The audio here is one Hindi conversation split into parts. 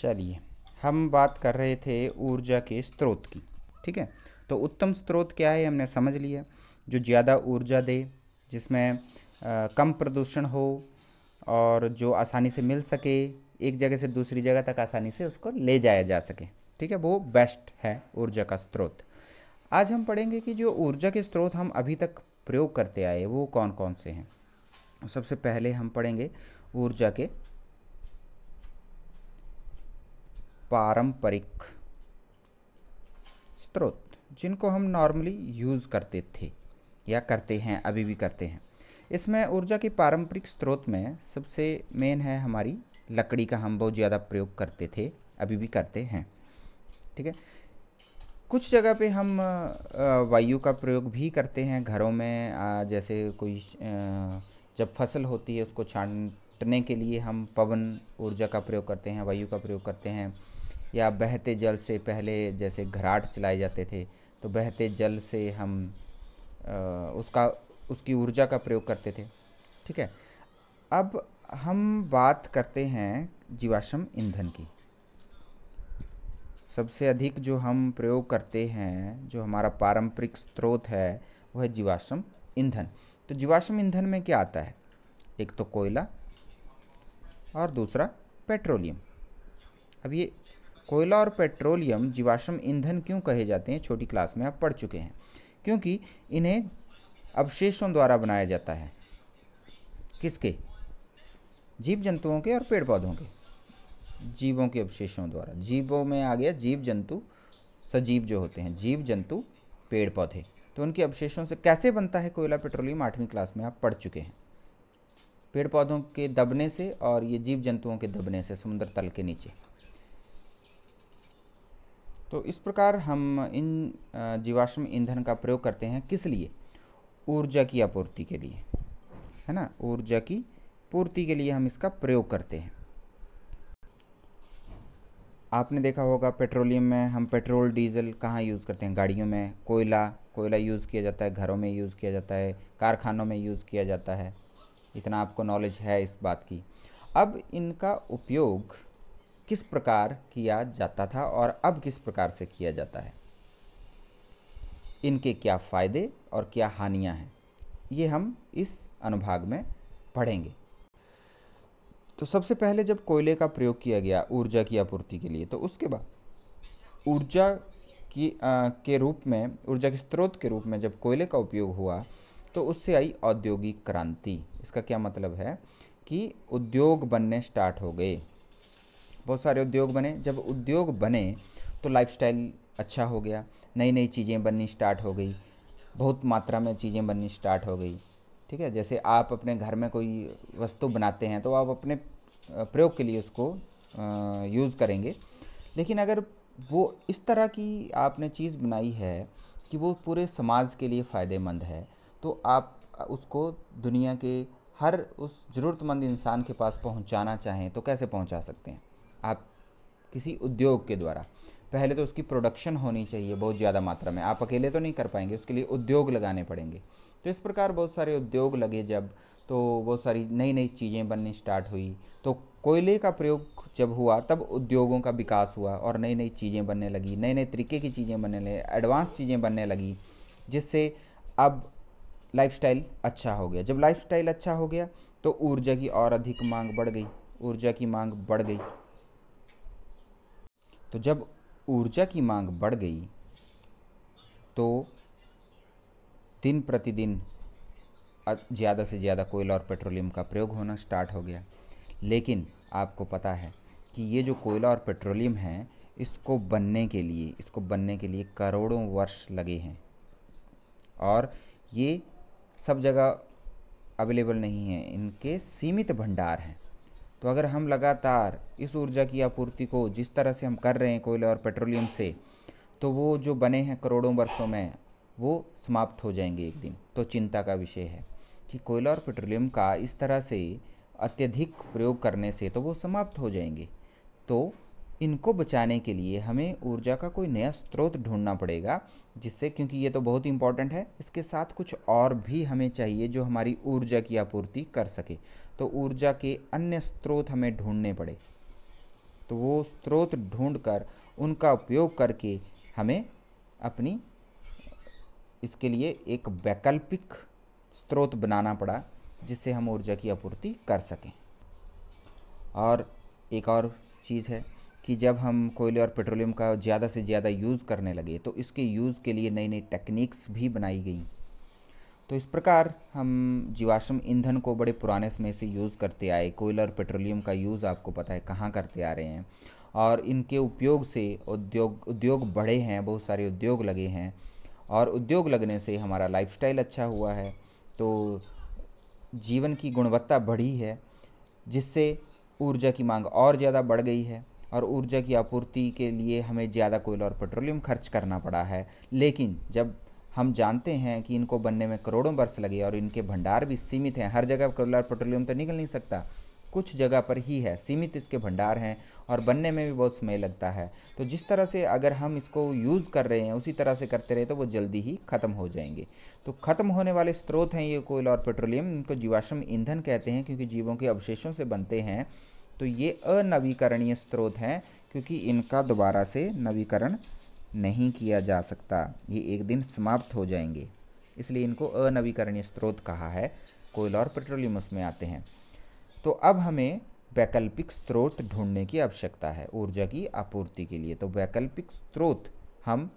चलिए हम बात कर रहे थे ऊर्जा के स्रोत की ठीक है तो उत्तम स्रोत क्या है हमने समझ लिया जो ज़्यादा ऊर्जा दे जिसमें कम प्रदूषण हो और जो आसानी से मिल सके एक जगह से दूसरी जगह तक आसानी से उसको ले जाया जा सके ठीक है वो बेस्ट है ऊर्जा का स्रोत आज हम पढ़ेंगे कि जो ऊर्जा के स्रोत हम अभी तक प्रयोग करते आए वो कौन कौन से हैं सबसे पहले हम पढ़ेंगे ऊर्जा के पारंपरिक स्रोत जिनको हम नॉर्मली यूज़ करते थे या करते हैं अभी भी करते हैं इसमें ऊर्जा की पारंपरिक स्रोत में सबसे मेन है हमारी लकड़ी का हम बहुत ज़्यादा प्रयोग करते थे अभी भी करते हैं ठीक है कुछ जगह पे हम वायु का प्रयोग भी करते हैं घरों में जैसे कोई जब फसल होती है उसको छाटने के लिए हम पवन ऊर्जा का प्रयोग करते हैं वायु का प्रयोग करते हैं या बहते जल से पहले जैसे घराट चलाए जाते थे तो बहते जल से हम उसका उसकी ऊर्जा का प्रयोग करते थे ठीक है अब हम बात करते हैं जीवाश्म ईंधन की सबसे अधिक जो हम प्रयोग करते हैं जो हमारा पारंपरिक स्रोत है वह है जीवाश्म ईंधन तो जीवाश्म ईंधन में क्या आता है एक तो कोयला और दूसरा पेट्रोलियम अब ये कोयला और पेट्रोलियम जीवाश्म ईंधन क्यों कहे जाते हैं छोटी क्लास में आप पढ़ चुके हैं क्योंकि इन्हें अवशेषों द्वारा बनाया जाता है किसके जीव जंतुओं के और पेड़ पौधों के जीवों के अवशेषों द्वारा जीवों में आ गया जीव जंतु सजीव जो होते हैं जीव जंतु पेड़ पौधे तो उनके अवशेषों से कैसे बनता है कोयला पेट्रोलियम आठवीं क्लास में आप पढ़ चुके हैं पेड़ पौधों के दबने से और ये जीव जंतुओं के दबने से समुद्र तल के नीचे तो इस प्रकार हम इन जीवाश्म ईंधन का प्रयोग करते हैं किस लिए ऊर्जा की आपूर्ति के लिए है ना ऊर्जा की पूर्ति के लिए हम इसका प्रयोग करते हैं आपने देखा होगा पेट्रोलियम में हम पेट्रोल डीजल कहाँ यूज़ करते हैं गाड़ियों में कोयला कोयला यूज़ किया जाता है घरों में यूज़ किया जाता है कारखानों में यूज़ किया जाता है इतना आपको नॉलेज है इस बात की अब इनका उपयोग किस प्रकार किया जाता था और अब किस प्रकार से किया जाता है इनके क्या फ़ायदे और क्या हानियां हैं ये हम इस अनुभाग में पढ़ेंगे तो सबसे पहले जब कोयले का प्रयोग किया गया ऊर्जा की आपूर्ति के लिए तो उसके बाद ऊर्जा की आ, के रूप में ऊर्जा के स्रोत के रूप में जब कोयले का उपयोग हुआ तो उससे आई औद्योगिक क्रांति इसका क्या मतलब है कि उद्योग बनने स्टार्ट हो गए बहुत सारे उद्योग बने जब उद्योग बने तो लाइफस्टाइल अच्छा हो गया नई नई चीज़ें बननी स्टार्ट हो गई बहुत मात्रा में चीज़ें बननी स्टार्ट हो गई ठीक है जैसे आप अपने घर में कोई वस्तु बनाते हैं तो आप अपने प्रयोग के लिए उसको यूज़ करेंगे लेकिन अगर वो इस तरह की आपने चीज़ बनाई है कि वो पूरे समाज के लिए फ़ायदेमंद है तो आप उसको दुनिया के हर उस ज़रूरतमंद इंसान के पास पहुंचाना चाहें तो कैसे पहुंचा सकते हैं आप किसी उद्योग के द्वारा पहले तो उसकी प्रोडक्शन होनी चाहिए बहुत ज़्यादा मात्रा में आप अकेले तो नहीं कर पाएंगे उसके लिए उद्योग लगाने पड़ेंगे तो इस प्रकार बहुत सारे उद्योग लगे जब तो बहुत सारी नई नई चीज़ें बननी स्टार्ट हुई तो कोयले का प्रयोग जब हुआ तब उद्योगों का विकास हुआ और नई नई चीज़ें बनने लगी नए नए तरीके की चीज़ें बनने लगी एडवांस चीज़ें बनने लगी जिससे अब लाइफस्टाइल अच्छा हो गया जब लाइफस्टाइल अच्छा हो गया तो ऊर्जा की और अधिक मांग बढ़ गई ऊर्जा की मांग बढ़ गई तो जब ऊर्जा की मांग बढ़ गई तो दिन प्रतिदिन ज़्यादा से ज़्यादा कोयला और पेट्रोलियम का प्रयोग होना स्टार्ट हो गया लेकिन आपको पता है कि ये जो कोयला और पेट्रोलियम है इसको बनने के लिए इसको बनने के लिए करोड़ों वर्ष लगे हैं और ये सब जगह अवेलेबल नहीं है इनके सीमित भंडार हैं तो अगर हम लगातार इस ऊर्जा की आपूर्ति को जिस तरह से हम कर रहे हैं कोयला और पेट्रोलियम से तो वो जो बने हैं करोड़ों वर्षों में वो समाप्त हो जाएंगे एक दिन तो चिंता का विषय है कि कोयला और पेट्रोलियम का इस तरह से अत्यधिक प्रयोग करने से तो वो समाप्त हो जाएंगे तो इनको बचाने के लिए हमें ऊर्जा का कोई नया स्रोत ढूंढना पड़ेगा जिससे क्योंकि ये तो बहुत इंपॉर्टेंट है इसके साथ कुछ और भी हमें चाहिए जो हमारी ऊर्जा की आपूर्ति कर सके तो ऊर्जा के अन्य स्रोत हमें ढूंढने पड़े तो वो स्रोत कर उनका उपयोग करके हमें अपनी इसके लिए एक वैकल्पिक स्रोत बनाना पड़ा जिससे हम ऊर्जा की आपूर्ति कर सकें और एक और चीज़ है कि जब हम कोयले और पेट्रोलियम का ज़्यादा से ज़्यादा यूज़ करने लगे तो इसके यूज़ के लिए नई नई टेक्निक्स भी बनाई गई तो इस प्रकार हम जीवाश्म ईंधन को बड़े पुराने समय से यूज़ करते आए कोयला और पेट्रोलियम का यूज़ आपको पता है कहाँ करते आ रहे हैं और इनके उपयोग से उद्योग उद्योग बढ़े हैं बहुत सारे उद्योग लगे हैं और उद्योग लगने से हमारा लाइफस्टाइल अच्छा हुआ है तो जीवन की गुणवत्ता बढ़ी है जिससे ऊर्जा की मांग और ज़्यादा बढ़ गई है और ऊर्जा की आपूर्ति के लिए हमें ज़्यादा कोयला और पेट्रोलियम खर्च करना पड़ा है लेकिन जब हम जानते हैं कि इनको बनने में करोड़ों वर्ष लगे और इनके भंडार भी सीमित हैं हर जगह कोयला और पेट्रोलियम तो निकल नहीं सकता कुछ जगह पर ही है सीमित इसके भंडार हैं और बनने में भी बहुत समय लगता है तो जिस तरह से अगर हम इसको यूज़ कर रहे हैं उसी तरह से करते रहे तो वो जल्दी ही ख़त्म हो जाएंगे तो ख़त्म होने वाले स्रोत हैं ये कोयला और पेट्रोलियम इनको जीवाश्म ईंधन कहते हैं क्योंकि जीवों के अवशेषों से बनते हैं तो ये अनवीकरणीय स्रोत हैं क्योंकि इनका दोबारा से नवीकरण नहीं किया जा सकता ये एक दिन समाप्त हो जाएंगे इसलिए इनको अनवीकरणीय स्रोत कहा है कोयला और पेट्रोलियम उसमें आते हैं तो अब हमें वैकल्पिक स्रोत ढूंढने की आवश्यकता है ऊर्जा की आपूर्ति के लिए तो वैकल्पिक स्रोत हम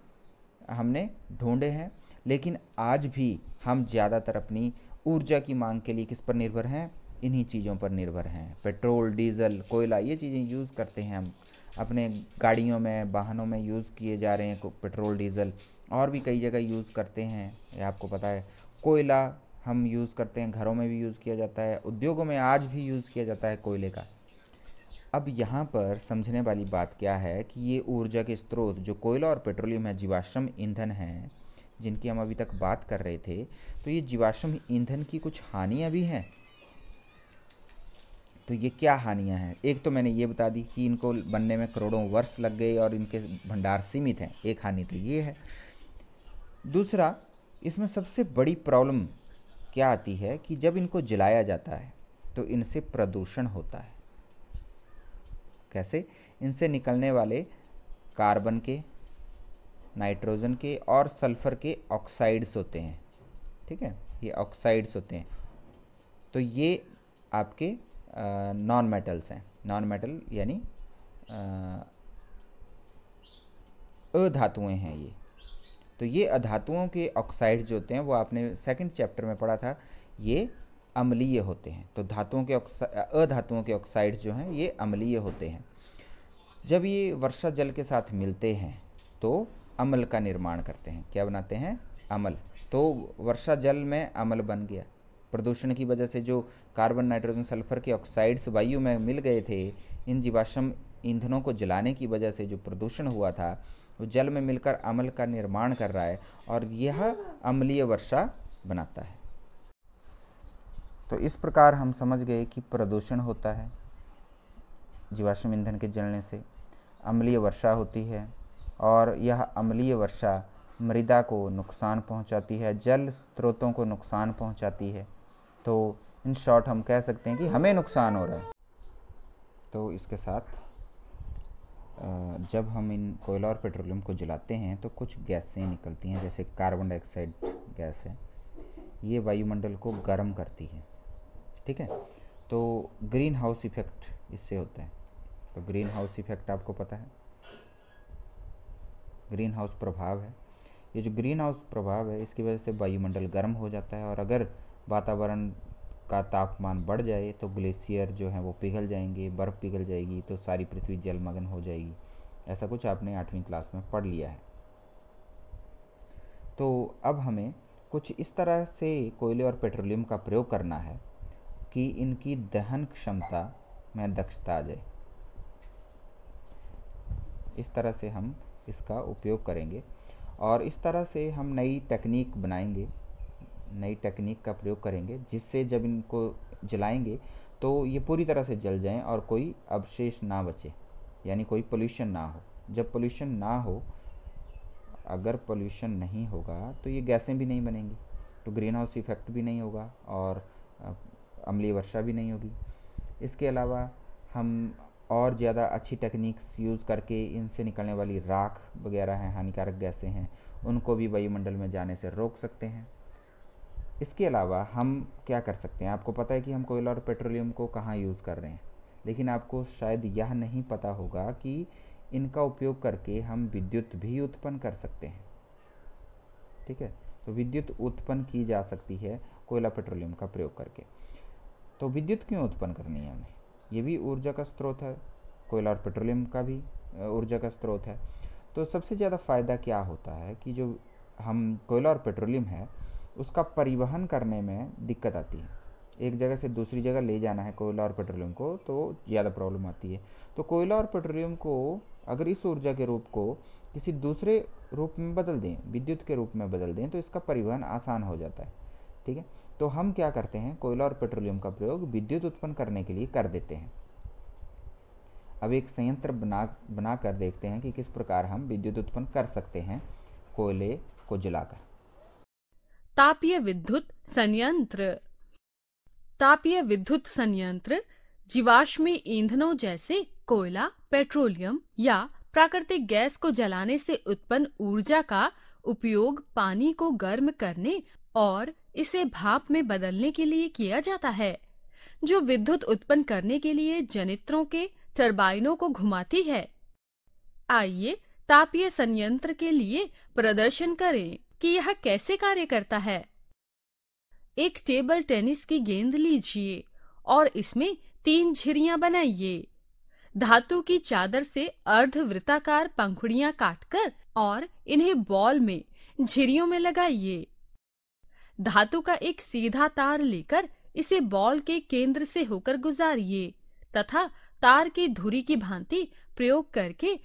हमने ढूंढे हैं लेकिन आज भी हम ज़्यादातर अपनी ऊर्जा की मांग के लिए किस पर निर्भर हैं इन्हीं चीज़ों पर निर्भर हैं पेट्रोल डीज़ल कोयला ये चीज़ें यूज़ करते हैं हम अपने गाड़ियों में वाहनों में यूज़ किए जा रहे हैं पेट्रोल डीज़ल और भी कई जगह यूज़ करते हैं ये आपको पता है कोयला हम यूज़ करते हैं घरों में भी यूज़ किया जाता है उद्योगों में आज भी यूज़ किया जाता है कोयले का अब यहाँ पर समझने वाली बात क्या है कि ये ऊर्जा के स्रोत जो कोयला और पेट्रोलियम है जीवाश्रम ईंधन हैं जिनकी हम अभी तक बात कर रहे थे तो ये जीवाश्रम ईंधन की कुछ हानियाँ भी हैं तो ये क्या हानियां हैं एक तो मैंने ये बता दी कि इनको बनने में करोड़ों वर्ष लग गए और इनके भंडार सीमित हैं एक हानि तो ये है दूसरा इसमें सबसे बड़ी प्रॉब्लम क्या आती है कि जब इनको जलाया जाता है तो इनसे प्रदूषण होता है कैसे इनसे निकलने वाले कार्बन के नाइट्रोजन के और सल्फर के ऑक्साइड्स होते हैं ठीक है ये ऑक्साइड्स होते हैं तो ये आपके नॉन मेटल्स हैं नॉन मेटल यानी अधातुएं हैं ये तो ये अधातुओं के ऑक्साइड जो होते हैं वो आपने सेकंड चैप्टर में पढ़ा था ये अम्लीय होते हैं तो धातुओं के अधातुओं के ऑक्साइड जो हैं ये अम्लीय होते हैं जब ये वर्षा जल के साथ मिलते हैं तो अमल का निर्माण करते हैं क्या बनाते हैं अमल तो वर्षा जल में अमल बन गया प्रदूषण की वजह से जो कार्बन नाइट्रोजन सल्फर के ऑक्साइड्स वायु में मिल गए थे इन जीवाश्म ईंधनों को जलाने की वजह से जो प्रदूषण हुआ था वो जल में मिलकर अमल का निर्माण कर रहा है और यह अम्लीय वर्षा बनाता है तो इस प्रकार हम समझ गए कि प्रदूषण होता है जीवाश्म ईंधन के जलने से अम्लीय वर्षा होती है और यह अम्लीय वर्षा मृदा को नुकसान पहुंचाती है जल स्रोतों को नुकसान पहुंचाती है तो इन शॉर्ट हम कह सकते हैं कि हमें नुकसान हो रहा है तो इसके साथ जब हम इन कोयला और पेट्रोलियम को जलाते हैं तो कुछ गैसें निकलती हैं जैसे कार्बन डाइऑक्साइड गैस है ये वायुमंडल को गर्म करती है ठीक है तो ग्रीन हाउस इफेक्ट इससे होता है तो ग्रीन हाउस इफेक्ट आपको पता है ग्रीन हाउस प्रभाव है ये जो ग्रीन हाउस प्रभाव है इसकी वजह से वायुमंडल गर्म हो जाता है और अगर वातावरण का तापमान बढ़ जाए तो ग्लेशियर जो हैं वो पिघल जाएंगे बर्फ़ पिघल जाएगी तो सारी पृथ्वी जलमग्न हो जाएगी ऐसा कुछ आपने आठवीं क्लास में पढ़ लिया है तो अब हमें कुछ इस तरह से कोयले और पेट्रोलियम का प्रयोग करना है कि इनकी दहन क्षमता में दक्षता आ जाए इस तरह से हम इसका उपयोग करेंगे और इस तरह से हम नई तकनीक बनाएंगे नई टेक्निक का प्रयोग करेंगे जिससे जब इनको जलाएंगे तो ये पूरी तरह से जल जाएं और कोई अवशेष ना बचे यानी कोई पोल्यूशन ना हो जब पोल्यूशन ना हो अगर पोल्यूशन नहीं होगा तो ये गैसें भी नहीं बनेंगी तो ग्रीन हाउस इफेक्ट भी नहीं होगा और अमली वर्षा भी नहीं होगी इसके अलावा हम और ज़्यादा अच्छी टेक्निक्स यूज़ करके इनसे निकलने वाली राख वगैरह हैं हानिकारक गैसें हैं उनको भी वायुमंडल में जाने से रोक सकते हैं इसके अलावा हम क्या कर सकते हैं आपको पता है कि हम कोयला और पेट्रोलियम को कहाँ यूज़ कर रहे हैं लेकिन आपको शायद यह नहीं पता होगा कि इनका उपयोग करके हम विद्युत भी उत्पन्न कर सकते हैं ठीक है तो विद्युत उत्पन्न की जा सकती है कोयला पेट्रोलियम का प्रयोग करके तो विद्युत क्यों उत्पन्न करनी है हमें ये भी ऊर्जा का स्रोत है कोयला और पेट्रोलियम का भी ऊर्जा का स्रोत है तो सबसे ज़्यादा फ़ायदा क्या होता है कि जो हम कोयला और पेट्रोलियम है उसका परिवहन करने में दिक्कत आती है एक जगह से दूसरी जगह ले जाना है कोयला और पेट्रोलियम को तो ज़्यादा प्रॉब्लम आती है तो कोयला और पेट्रोलियम को अगर इस ऊर्जा के रूप को किसी दूसरे रूप में बदल दें विद्युत के रूप में बदल दें तो इसका परिवहन आसान हो जाता है ठीक है तो हम क्या करते हैं कोयला और पेट्रोलियम का प्रयोग विद्युत उत्पन्न करने के लिए कर देते हैं अब एक संयंत्र बना बना कर देखते हैं कि किस प्रकार हम विद्युत उत्पन्न कर सकते हैं कोयले को जलाकर तापीय विद्युत संयंत्र तापीय विद्युत संयंत्र जीवाश्मी ईंधनों जैसे कोयला पेट्रोलियम या प्राकृतिक गैस को जलाने से उत्पन्न ऊर्जा का उपयोग पानी को गर्म करने और इसे भाप में बदलने के लिए किया जाता है जो विद्युत उत्पन्न करने के लिए जनित्रों के टर्बाइनों को घुमाती है आइए तापीय संयंत्र के लिए प्रदर्शन करें कि यह कैसे कार्य करता है एक टेबल टेनिस की गेंद लीजिए और इसमें तीन झिरियां बनाइए धातु की चादर से अर्धवृत्ताकार पंखुड़ियां काटकर और इन्हें बॉल में झिरियों में लगाइए धातु का एक सीधा तार लेकर इसे बॉल के केंद्र से होकर गुजारिए तथा तार की धुरी की भांति प्रयोग करके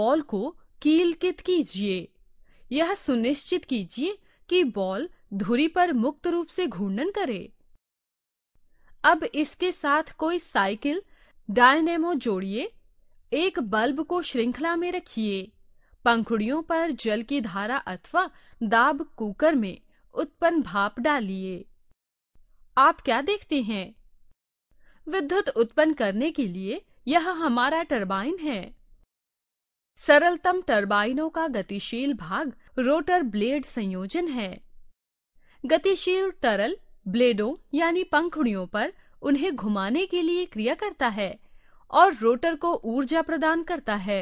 बॉल को कील कित कीजिए यह सुनिश्चित कीजिए कि बॉल धुरी पर मुक्त रूप से घूर्णन करे अब इसके साथ कोई साइकिल डायनेमो जोड़िए एक बल्ब को श्रृंखला में रखिए पंखुड़ियों पर जल की धारा अथवा दाब कुकर में उत्पन्न भाप डालिए आप क्या देखते हैं विद्युत उत्पन्न करने के लिए यह हमारा टरबाइन है सरलतम टर्बाइनों का गतिशील भाग रोटर ब्लेड संयोजन है गतिशील तरल ब्लेडों यानी पंखुड़ियों पर उन्हें घुमाने के लिए क्रिया करता है और रोटर को ऊर्जा प्रदान करता है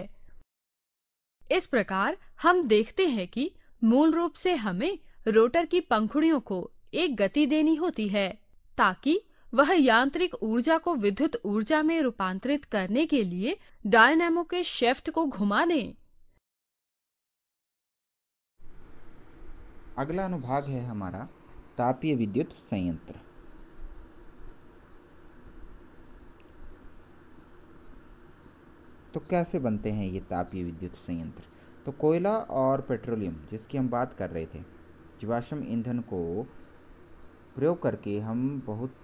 इस प्रकार हम देखते हैं कि मूल रूप से हमें रोटर की पंखुड़ियों को एक गति देनी होती है ताकि वह यांत्रिक ऊर्जा को विद्युत ऊर्जा में रूपांतरित करने के लिए डायनेमो के शेफ्ट को घुमा दें अगला अनुभाग है हमारा तापीय विद्युत संयंत्र तो कैसे बनते हैं ये तापीय विद्युत संयंत्र तो कोयला और पेट्रोलियम जिसकी हम बात कर रहे थे जीवाश्म ईंधन को प्रयोग करके हम बहुत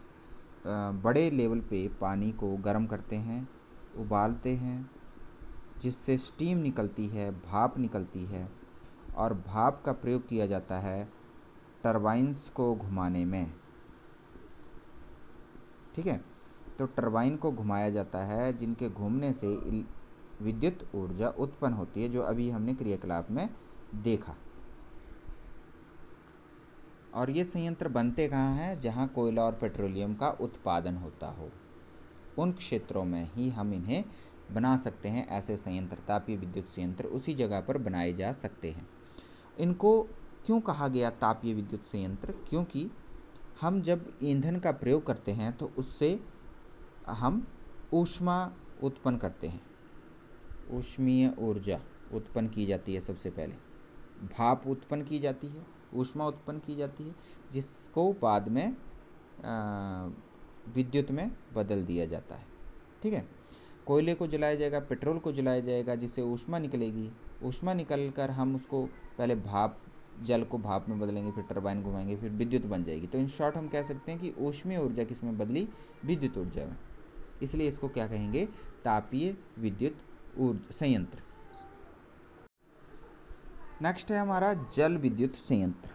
बड़े लेवल पे पानी को गर्म करते हैं उबालते हैं जिससे स्टीम निकलती है भाप निकलती है और भाप का प्रयोग किया जाता है टरबाइंस को घुमाने में ठीक है तो टरबाइन को घुमाया जाता है जिनके घूमने से विद्युत ऊर्जा उत्पन्न होती है जो अभी हमने क्रियाकलाप में देखा और ये संयंत्र बनते कहाँ हैं जहाँ कोयला और पेट्रोलियम का उत्पादन होता हो उन क्षेत्रों में ही हम इन्हें बना सकते हैं ऐसे संयंत्र तापीय विद्युत संयंत्र उसी जगह पर बनाए जा सकते हैं इनको क्यों कहा गया तापीय विद्युत संयंत्र क्योंकि हम जब ईंधन का प्रयोग करते हैं तो उससे हम ऊष्मा उत्पन्न करते हैं ऊष्मीय ऊर्जा उत्पन्न की जाती है सबसे पहले भाप उत्पन्न की जाती है ऊष्मा उत्पन्न की जाती है जिसको बाद में विद्युत में बदल दिया जाता है ठीक है कोयले को जलाया जाएगा पेट्रोल को जलाया जाएगा जिससे ऊष्मा निकलेगी ऊष्मा निकल कर हम उसको पहले भाप जल को भाप में बदलेंगे फिर टरबाइन घुमाएंगे फिर विद्युत बन जाएगी तो इन शॉर्ट हम कह सकते हैं कि ऊष्मीय ऊर्जा किस में बदली विद्युत ऊर्जा में इसलिए इसको क्या कहेंगे तापीय विद्युत ऊर्जा संयंत्र नेक्स्ट है हमारा जल विद्युत संयंत्र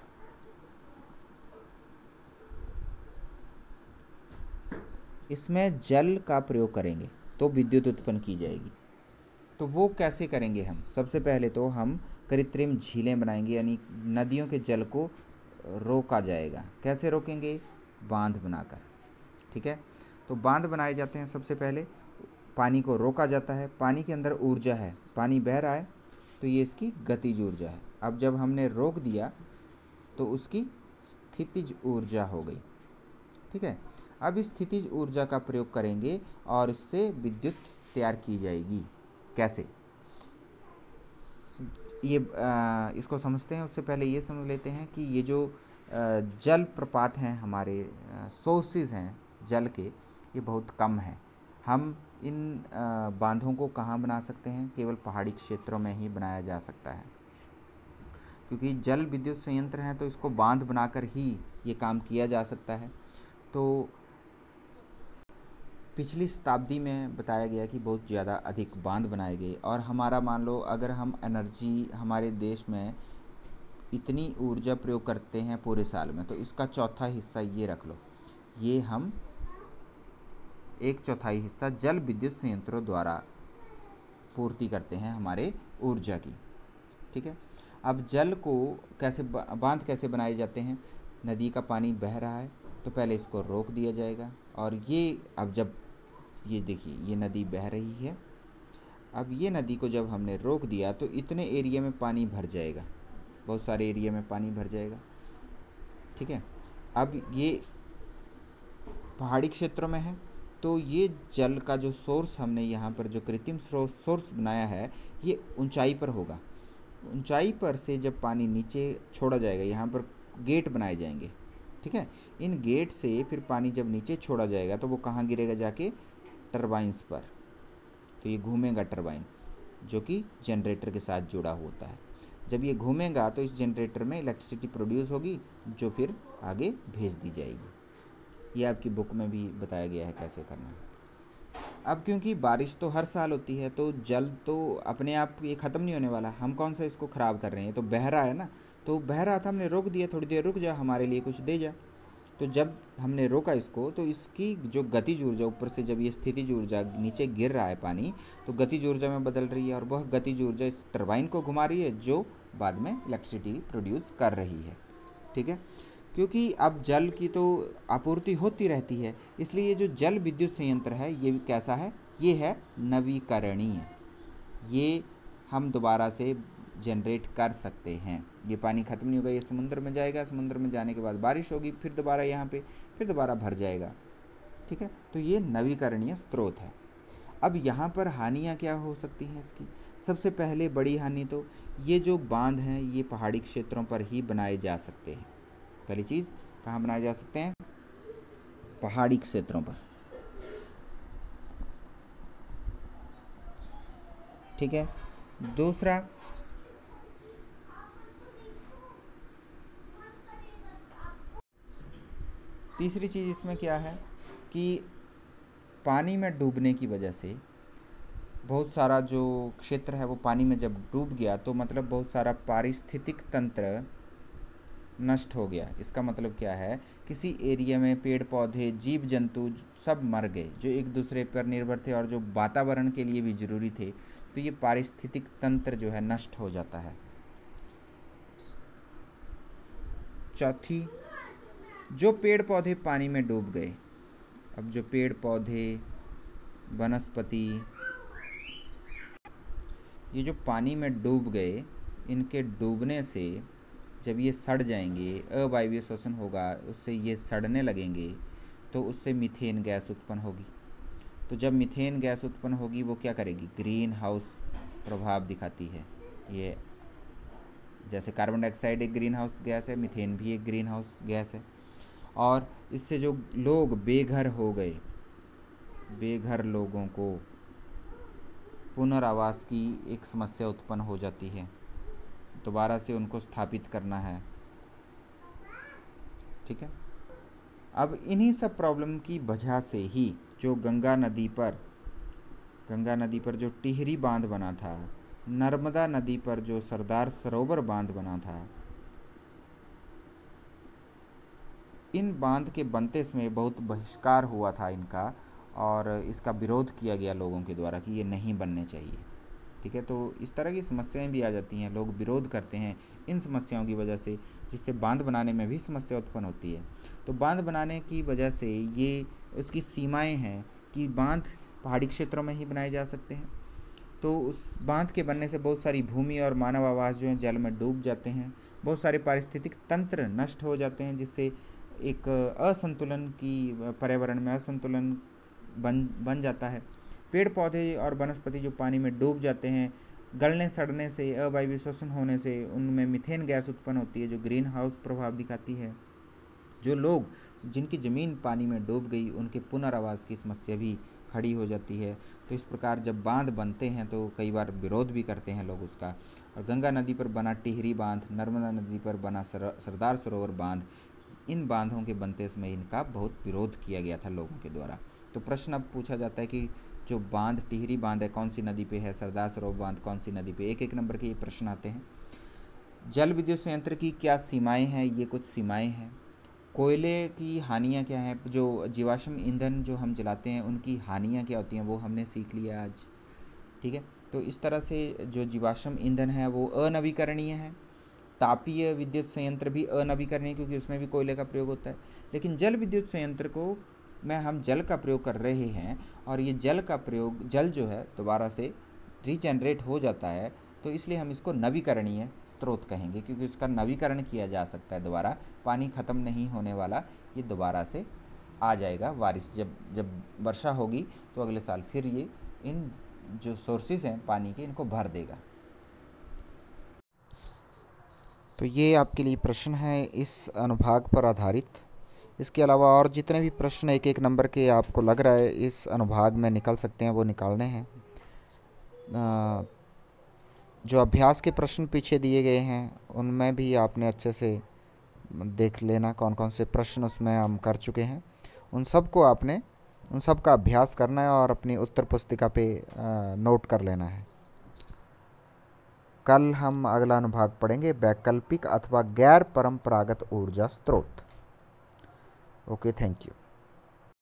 इसमें जल का प्रयोग करेंगे तो विद्युत उत्पन्न की जाएगी तो वो कैसे करेंगे हम सबसे पहले तो हम कृत्रिम झीलें बनाएंगे यानी नदियों के जल को रोका जाएगा कैसे रोकेंगे बांध बनाकर ठीक है तो बांध बनाए जाते हैं सबसे पहले पानी को रोका जाता है पानी के अंदर ऊर्जा है पानी बह रहा है तो ये इसकी गतिज ऊर्जा है अब जब हमने रोक दिया तो उसकी स्थितिज ऊर्जा हो गई ठीक है अब इस स्थितिज ऊर्जा का प्रयोग करेंगे और इससे विद्युत तैयार की जाएगी कैसे ये आ, इसको समझते हैं उससे पहले ये समझ लेते हैं कि ये जो जल प्रपात हैं हमारे सोर्सेज हैं जल के ये बहुत कम हैं हम इन बांधों को कहाँ बना सकते हैं केवल पहाड़ी क्षेत्रों में ही बनाया जा सकता है क्योंकि जल विद्युत संयंत्र हैं तो इसको बांध बनाकर ही ये काम किया जा सकता है तो पिछली शताब्दी में बताया गया कि बहुत ज़्यादा अधिक बांध बनाए गए और हमारा मान लो अगर हम एनर्जी हमारे देश में इतनी ऊर्जा प्रयोग करते हैं पूरे साल में तो इसका चौथा हिस्सा ये रख लो ये हम एक चौथाई हिस्सा जल विद्युत संयंत्रों द्वारा पूर्ति करते हैं हमारे ऊर्जा की ठीक है अब जल को कैसे बांध कैसे बनाए जाते हैं नदी का पानी बह रहा है तो पहले इसको रोक दिया जाएगा और ये अब जब ये देखिए ये नदी बह रही है अब ये नदी को जब हमने रोक दिया तो इतने एरिया में पानी भर जाएगा बहुत सारे एरिया में पानी भर जाएगा ठीक है अब ये पहाड़ी क्षेत्रों में है तो ये जल का जो सोर्स हमने यहाँ पर जो कृत्रिम सोर्स बनाया है ये ऊंचाई पर होगा ऊंचाई पर से जब पानी नीचे छोड़ा जाएगा यहाँ पर गेट बनाए जाएंगे ठीक है इन गेट से फिर पानी जब नीचे छोड़ा जाएगा तो वो कहाँ गिरेगा जाके टर्बाइंस पर तो ये घूमेगा टर्बाइन जो कि जनरेटर के साथ जुड़ा होता है जब ये घूमेगा तो इस जनरेटर में इलेक्ट्रिसिटी प्रोड्यूस होगी जो फिर आगे भेज दी जाएगी ये आपकी बुक में भी बताया गया है कैसे करना है अब क्योंकि बारिश तो हर साल होती है तो जल तो अपने आप ये ख़त्म नहीं होने वाला हम कौन सा इसको ख़राब कर रहे हैं तो बह रहा है ना तो बह रहा था हमने रोक दिया थोड़ी देर रुक जा हमारे लिए कुछ दे जा तो जब हमने रोका इसको तो इसकी जो गति ऊर्जा ऊपर से जब ये स्थिति ऊर्जा नीचे गिर रहा है पानी तो गति ऊर्जा में बदल रही है और वह गति ऊर्जा इस टरबाइन को घुमा रही है जो बाद में इलेक्ट्रिसिटी प्रोड्यूस कर रही है ठीक है क्योंकि अब जल की तो आपूर्ति होती रहती है इसलिए ये जो जल विद्युत संयंत्र है ये कैसा है ये है नवीकरणीय ये हम दोबारा से जनरेट कर सकते हैं ये पानी ख़त्म नहीं होगा ये समुद्र में जाएगा समुद्र में जाने के बाद बारिश होगी फिर दोबारा यहाँ पे फिर दोबारा भर जाएगा ठीक है तो ये नवीकरणीय स्रोत है अब यहाँ पर हानियाँ क्या हो सकती हैं इसकी सबसे पहले बड़ी हानि तो ये जो बांध हैं ये पहाड़ी क्षेत्रों पर ही बनाए जा सकते हैं पहली चीज़ कहाँ बनाए जा सकते हैं पहाड़ी क्षेत्रों पर ठीक है दूसरा तीसरी चीज़ इसमें क्या है कि पानी में डूबने की वजह से बहुत सारा जो क्षेत्र है वो पानी में जब डूब गया तो मतलब बहुत सारा पारिस्थितिक तंत्र नष्ट हो गया इसका मतलब क्या है किसी एरिया में पेड़ पौधे जीव जंतु सब मर गए जो एक दूसरे पर निर्भर थे और जो वातावरण के लिए भी ज़रूरी थे तो ये पारिस्थितिक तंत्र जो है नष्ट हो जाता है चौथी जो पेड़ पौधे पानी में डूब गए अब जो पेड़ पौधे वनस्पति ये जो पानी में डूब गए इनके डूबने से जब ये सड़ जाएंगे अवायवीय श्वसन होगा उससे ये सड़ने लगेंगे तो उससे मिथेन गैस उत्पन्न होगी तो जब मिथेन गैस उत्पन्न होगी वो क्या करेगी ग्रीन हाउस प्रभाव दिखाती है ये जैसे कार्बन डाइऑक्साइड एक ग्रीन हाउस गैस है मिथेन भी एक ग्रीन हाउस गैस है और इससे जो लोग बेघर हो गए बेघर लोगों को पुनर्वास की एक समस्या उत्पन्न हो जाती है दोबारा से उनको स्थापित करना है ठीक है अब इन्हीं सब प्रॉब्लम की वजह से ही जो गंगा नदी पर गंगा नदी पर जो टिहरी बांध बना था नर्मदा नदी पर जो सरदार सरोवर बांध बना था इन बांध के बनते समय बहुत बहिष्कार हुआ था इनका और इसका विरोध किया गया लोगों के द्वारा कि ये नहीं बनने चाहिए ठीक है तो इस तरह की समस्याएं भी आ जाती हैं लोग विरोध करते हैं इन समस्याओं की वजह से जिससे बांध बनाने में भी समस्या उत्पन्न होती है तो बांध बनाने की वजह से ये उसकी सीमाएं हैं कि बांध पहाड़ी क्षेत्रों में ही बनाए जा सकते हैं तो उस बांध के बनने से बहुत सारी भूमि और मानव आवास जो है जल में डूब जाते हैं बहुत सारे पारिस्थितिक तंत्र नष्ट हो जाते हैं जिससे एक असंतुलन की पर्यावरण में असंतुलन बन बन जाता है पेड़ पौधे और वनस्पति जो पानी में डूब जाते हैं गलने सड़ने से अवायु श्वसन होने से उनमें मिथेन गैस उत्पन्न होती है जो ग्रीन हाउस प्रभाव दिखाती है जो लोग जिनकी ज़मीन पानी में डूब गई उनके पुनरावास की समस्या भी खड़ी हो जाती है तो इस प्रकार जब बांध बनते हैं तो कई बार विरोध भी करते हैं लोग उसका और गंगा नदी पर बना टिहरी बांध नर्मदा नदी पर बना सर, सरदार सरोवर बांध इन बांधों के बनते समय इनका बहुत विरोध किया गया था लोगों के द्वारा तो प्रश्न अब पूछा जाता है कि जो बांध टिहरी बांध है कौन सी नदी पे है सरदार सरोवर बांध कौन सी नदी पे एक एक नंबर के ये प्रश्न आते हैं जल विद्युत संयंत्र की क्या सीमाएं हैं ये कुछ सीमाएं हैं कोयले की हानियाँ क्या हैं जो जीवाश्म ईंधन जो हम जलाते हैं उनकी हानियाँ क्या होती हैं वो हमने सीख लिया आज ठीक है तो इस तरह से जो जीवाश्म ईंधन है वो अनवीकरणीय है तापीय विद्युत संयंत्र भी अनवीकरणीय क्योंकि उसमें भी कोयले का प्रयोग होता है लेकिन जल विद्युत संयंत्र को में हम जल का प्रयोग कर रहे हैं और ये जल का प्रयोग जल जो है दोबारा से रीजनरेट हो जाता है तो इसलिए हम इसको नवीकरणीय स्रोत कहेंगे क्योंकि उसका नवीकरण किया जा सकता है दोबारा पानी ख़त्म नहीं होने वाला ये दोबारा से आ जाएगा बारिश जब जब वर्षा होगी तो अगले साल फिर ये इन जो सोर्सेज हैं पानी के इनको भर देगा तो ये आपके लिए प्रश्न है इस अनुभाग पर आधारित इसके अलावा और जितने भी प्रश्न एक एक नंबर के आपको लग रहा है इस अनुभाग में निकल सकते हैं वो निकालने हैं जो अभ्यास के प्रश्न पीछे दिए गए हैं उनमें भी आपने अच्छे से देख लेना कौन कौन से प्रश्न उसमें हम कर चुके हैं उन सबको आपने उन सब का अभ्यास करना है और अपनी उत्तर पुस्तिका पे नोट कर लेना है कल हम अगला अनुभाग पढ़ेंगे वैकल्पिक अथवा गैर परंपरागत ऊर्जा स्रोत okay thank you